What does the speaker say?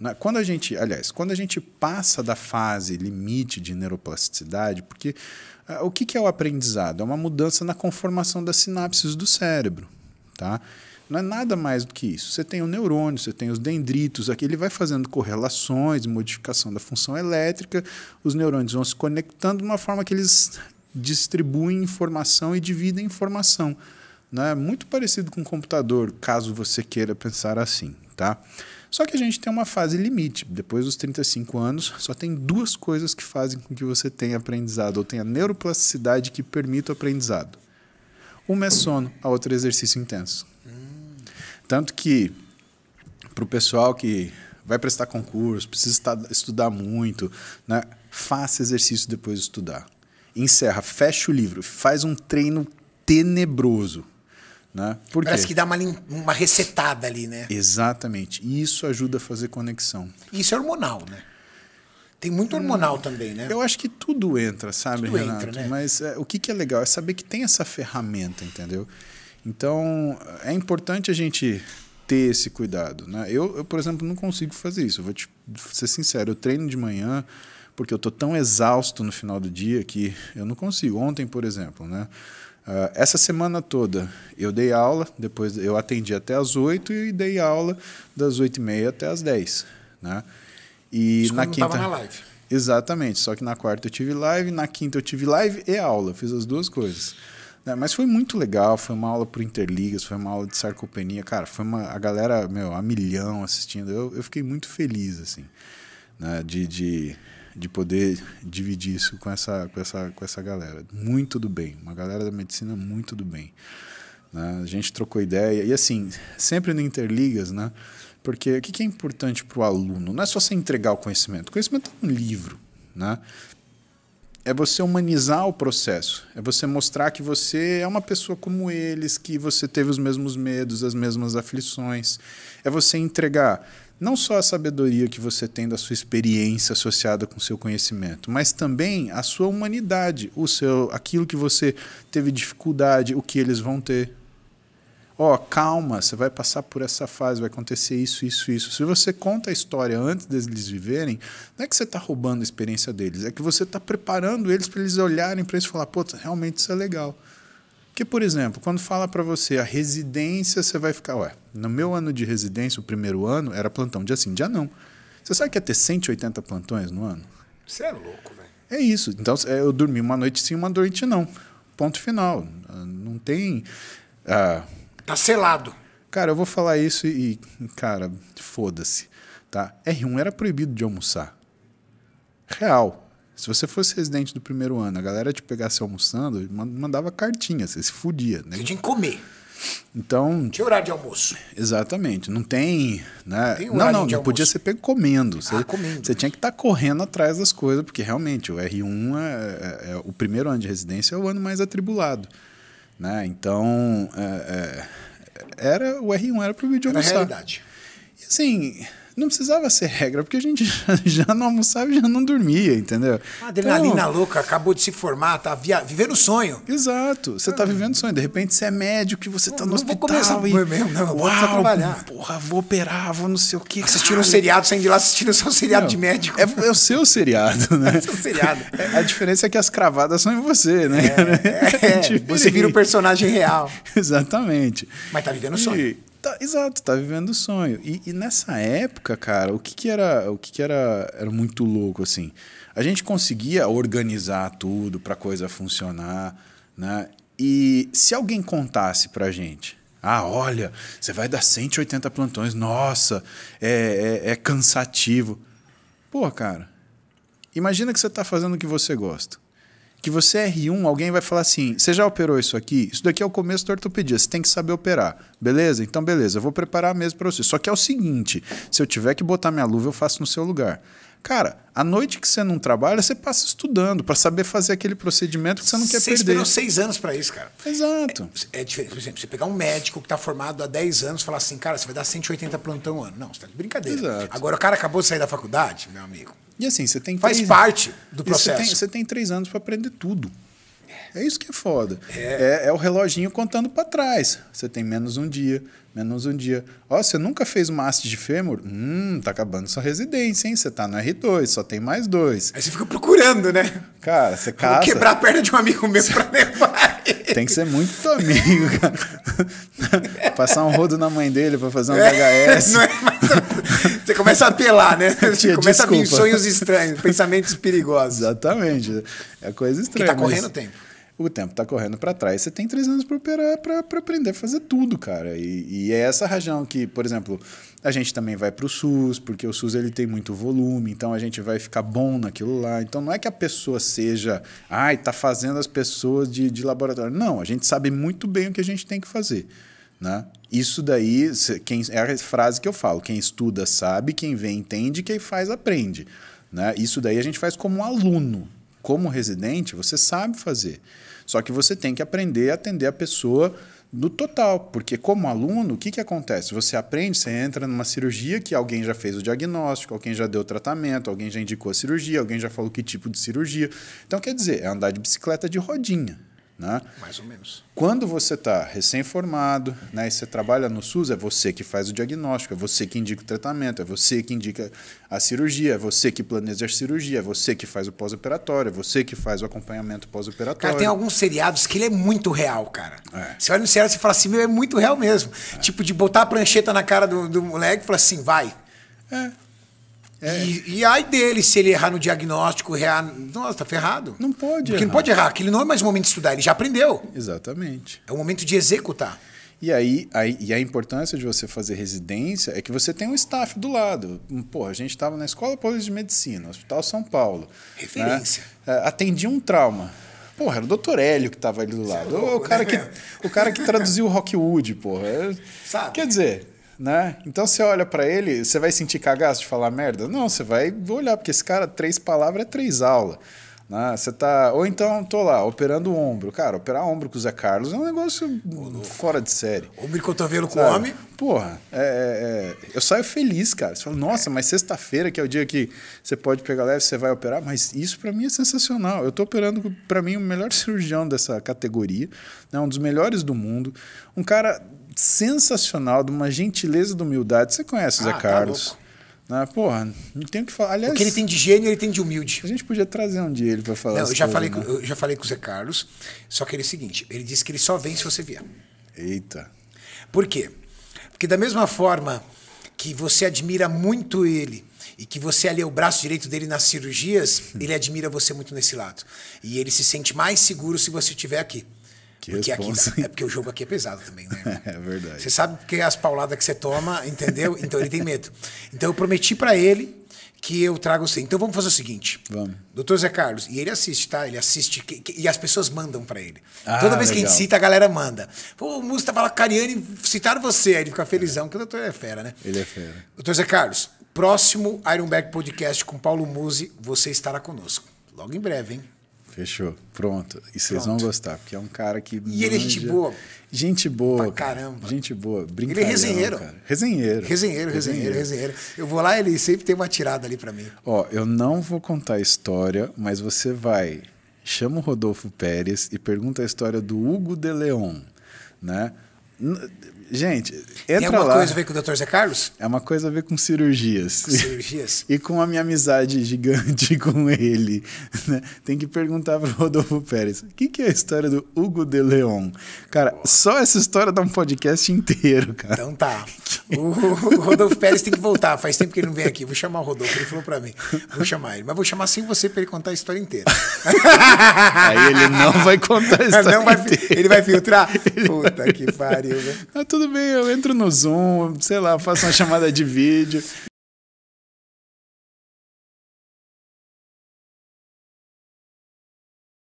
Né? Quando a gente, aliás, quando a gente passa da fase limite de neuroplasticidade, porque uh, o que, que é o aprendizado? É uma mudança na conformação das sinapses do cérebro, tá? Não é nada mais do que isso. Você tem o neurônio, você tem os dendritos, aqui ele vai fazendo correlações, modificação da função elétrica, os neurônios vão se conectando de uma forma que eles distribuem informação e dividem informação. Não é Muito parecido com um computador, caso você queira pensar assim, tá? Só que a gente tem uma fase limite. Depois dos 35 anos, só tem duas coisas que fazem com que você tenha aprendizado ou tenha neuroplasticidade que permita o aprendizado. Uma é sono, a outra é exercício intenso. Tanto que, para o pessoal que vai prestar concurso, precisa estudar muito, né? faça exercício depois de estudar. Encerra, fecha o livro, faz um treino tenebroso né? Por Parece quê? que dá uma, uma recetada ali, né? Exatamente. E isso ajuda a fazer conexão. Isso é hormonal, né? Tem muito hum, hormonal hum, também, né? Eu acho que tudo entra, sabe, tudo Renato? Entra, né? Mas é, o que, que é legal é saber que tem essa ferramenta, entendeu? Então, é importante a gente ter esse cuidado, né? Eu, eu por exemplo, não consigo fazer isso. Eu vou te vou ser sincero, eu treino de manhã, porque eu estou tão exausto no final do dia que eu não consigo. Ontem, por exemplo, né? Uh, essa semana toda eu dei aula, depois eu atendi até as 8 e dei aula das 8 e meia até as 10. Né? E Isso na quinta. Tava na live. Exatamente, só que na quarta eu tive live, na quinta eu tive live e aula, fiz as duas coisas. Né? Mas foi muito legal, foi uma aula por Interligas, foi uma aula de sarcopenia, cara, foi uma a galera, meu, a milhão assistindo, eu, eu fiquei muito feliz, assim, né? de, de de poder dividir isso com essa, com essa, com essa galera. Muito do bem, uma galera da medicina muito do bem. Né? A gente trocou ideia, e assim, sempre no Interligas, né? porque o que é importante para o aluno? Não é só você entregar o conhecimento, o conhecimento é um livro. Né? é você humanizar o processo, é você mostrar que você é uma pessoa como eles, que você teve os mesmos medos, as mesmas aflições, é você entregar não só a sabedoria que você tem da sua experiência associada com o seu conhecimento, mas também a sua humanidade, o seu, aquilo que você teve dificuldade, o que eles vão ter. Ó, oh, calma, você vai passar por essa fase, vai acontecer isso, isso, isso. Se você conta a história antes deles viverem, não é que você está roubando a experiência deles, é que você está preparando eles para eles olharem para isso e falar, pô, realmente isso é legal. Porque, por exemplo, quando fala para você a residência, você vai ficar, ué, no meu ano de residência, o primeiro ano, era plantão dia sim, dia não. Você sabe que ia ter 180 plantões no ano? Você é louco, velho. É isso. Então, é, eu dormi uma noite sim, uma noite não. Ponto final. Ah, não tem. Ah, tá selado. Cara, eu vou falar isso e, cara, foda-se. Tá? R1 era proibido de almoçar. Real. Se você fosse residente do primeiro ano, a galera te pegasse almoçando, mandava cartinha, você se fudia. Né? Você tinha que comer. Então. Tinha horário de almoço. Exatamente. Não tem. Né? Tem não, não, não podia ser pego comendo. Você, ah, comendo. você tinha que estar tá correndo atrás das coisas, porque realmente o R1 é, é, é, o primeiro ano de residência é o ano mais atribulado. Né? Então, é, é era, o R1 era para o vídeo almoçar. realidade. E assim não precisava ser regra, porque a gente já, não almoçava e já não dormia, entendeu? adrenalina então, louca, acabou de se formar, tá via, vivendo o sonho. Exato, você está vivendo o sonho. De repente você é médico e você está no não hospital. Vou começar e, mesmo, não, vou trabalhar. Porra, vou operar, vou não sei o quê. Assistiram um seriado, saindo de lá assistindo o seu seriado não, de médico. É, é, o seu seriado, né? É o seu seriado. É, a diferença é que as cravadas são em você, né? É, é, é, é você vira um personagem real. Exatamente. Mas tá vivendo o sonho. E, Tá, exato, tá vivendo o sonho. E, e, nessa época, cara, o que, que era, o que, que era, era muito louco assim. A gente conseguia organizar tudo para coisa funcionar, né? E se alguém contasse pra gente, ah, olha, você vai dar 180 plantões, nossa, é, é, é cansativo. Pô, cara, imagina que você tá fazendo o que você gosta que você é R1, alguém vai falar assim: você já operou isso aqui? Isso daqui é o começo da ortopedia, você tem que saber operar. Beleza? Então, beleza, eu vou preparar mesmo para você. Só que é o seguinte: se eu tiver que botar minha luva, eu faço no seu lugar. Cara, a noite que você não trabalha, você passa estudando para saber fazer aquele procedimento que você não quer você perder. Você esperou seis anos para isso, cara. Exato. É, é, diferente. Por exemplo, você pegar um médico que está formado há 10 anos e falar assim, cara, você vai dar 180 plantão um ano. Não, você está de brincadeira. Exato. Agora, o cara acabou de sair da faculdade, meu amigo. E assim, você tem Faz três... parte do processo. Você tem, você tem três anos para aprender tudo. É isso que é foda. É, é, é o reloginho contando para trás. Você tem menos um dia, menos um dia. Ó, você nunca fez uma haste de fêmur? Hum, tá acabando sua residência, hein? Você tá no R2, só tem mais dois. Aí você fica procurando, né? Cara, você caça... Vou quebrar a perna de um amigo meu pra levar ele. Tem que ser muito amigo, cara. Passar um rodo na mãe dele pra fazer um VHS. É, você começa a apelar, né? Você começa Desculpa. a vir sonhos estranhos, pensamentos perigosos. Exatamente. É coisa tá estranha. Quem tá correndo mas... tempo o tempo está correndo para trás. Você tem três anos para operar, para aprender a fazer tudo, cara. E, e, é essa razão que, por exemplo, a gente também vai para o SUS, porque o SUS ele tem muito volume, então a gente vai ficar bom naquilo lá. Então não é que a pessoa seja, ai, tá fazendo as pessoas de, de laboratório. Não, a gente sabe muito bem o que a gente tem que fazer. Né? Isso daí quem, é a frase que eu falo: quem estuda sabe, quem vê entende, quem faz aprende. Né? Isso daí a gente faz como um aluno como residente, você sabe fazer. Só que você tem que aprender a atender a pessoa no total, porque como aluno, o que, que acontece? Você aprende, você entra numa cirurgia que alguém já fez o diagnóstico, alguém já deu o tratamento, alguém já indicou a cirurgia, alguém já falou que tipo de cirurgia. Então, quer dizer, é andar de bicicleta de rodinha. Né? Mais ou menos. Quando você está recém-formado né, e você trabalha no SUS, é você que faz o diagnóstico, é você que indica o tratamento, é você que indica a cirurgia, é você que planeja a cirurgia, é você que faz o pós-operatório, é você que faz o acompanhamento pós-operatório. Cara, tem alguns seriados que ele é muito real, cara. É. Você olha no seriado e fala assim, meu, é muito real mesmo. É. Tipo, de botar a prancheta na cara do, do moleque e falar assim, vai. É. É. E, e ai dele, se ele errar no diagnóstico, errar. Nossa, tá ferrado. Não pode. Porque errar. não pode errar, aquele não é mais o momento de estudar, ele já aprendeu. Exatamente. É o momento de executar. E aí, aí, e a importância de você fazer residência é que você tem um staff do lado. Pô, a gente estava na Escola Paulista de Medicina, Hospital São Paulo. Né? Referência. Né? um trauma. Porra, era o doutor Hélio que estava ali do é lado. É louco, o, cara né, que, o cara que traduziu Rockwood, porra. Sabe? Quer dizer, né? Então você olha para ele, você vai sentir cagaço de falar merda? Não, você vai olhar, porque esse cara, três palavras é três aulas. Né? Você tá. Ou então, tô lá, operando o ombro. Cara, operar ombro com o Zé Carlos é um negócio fora de série. Ombro e cotovelo com homem? Porra, é, é, é, eu saio feliz, cara. Você fala, nossa, mas sexta-feira, que é o dia que você pode pegar leve, você vai operar. Mas isso para mim é sensacional. Eu tô operando, para mim, o melhor cirurgião dessa categoria, né? um dos melhores do mundo. Um cara sensacional, de uma gentileza de humildade. Você conhece o Zé ah, tá Carlos? Tá ah, porra, não tem o que falar. Aliás, o que ele tem de gênio, ele tem de humilde. A gente podia trazer um dia ele para falar. Não, eu já, coisa, falei, né? eu já falei com o Zé Carlos, só que ele é o seguinte: ele disse que ele só vem se você vier. Eita. Por quê? Porque da mesma forma que você admira muito ele e que você ali é o braço direito dele nas cirurgias, hum. ele admira você muito nesse lado. E ele se sente mais seguro se você estiver aqui. Que porque aqui, é porque o jogo aqui é pesado também, né? é verdade. Você sabe que as pauladas que você toma, entendeu? Então ele tem medo. Então eu prometi para ele que eu trago você. Então vamos fazer o seguinte. Vamos. Doutor Zé Carlos, e ele assiste, tá? Ele assiste que, que, e as pessoas mandam para ele. Ah, Toda vez legal. que a gente cita, a galera manda. Pô, o Múcio tava lá, Cariani, citaram você. Aí ele fica felizão, é. que o doutor é fera, né? Ele é fera. Doutor Zé Carlos, próximo Ironback Podcast com Paulo Muse, você estará conosco. Logo em breve, hein? Fechou. Pronto. E vocês vão gostar, porque é um cara que. E manja... ele é gente boa. Gente boa. Pra caramba. Gente boa. Ele é resenheiro. Cara. Resenheiro. Resenheiro, resenheiro, resenheiro. Eu vou lá, ele sempre tem uma tirada ali para mim. Ó, eu não vou contar a história, mas você vai. Chama o Rodolfo Pérez e pergunta a história do Hugo de Leon, né? Gente, entra lá. Tem alguma lá. coisa a ver com o Dr. Zé Carlos? É uma coisa a ver com cirurgias. Com cirurgias? e com a minha amizade gigante com ele. Né? Tem que perguntar pro Rodolfo Pérez. O que, que é a história do Hugo de Leon? Cara, só essa história dá um podcast inteiro, cara. Então tá. O Rodolfo Pérez tem que voltar. Faz tempo que ele não vem aqui. Vou chamar o Rodolfo. Ele falou para mim. Vou chamar ele. Mas vou chamar sem você para ele contar a história inteira. Aí ele não vai contar a história não vai, inteira. Ele vai filtrar? Ele Puta vai... que pariu, né? tudo bem, eu entro no Zoom, sei lá, faço uma chamada de vídeo.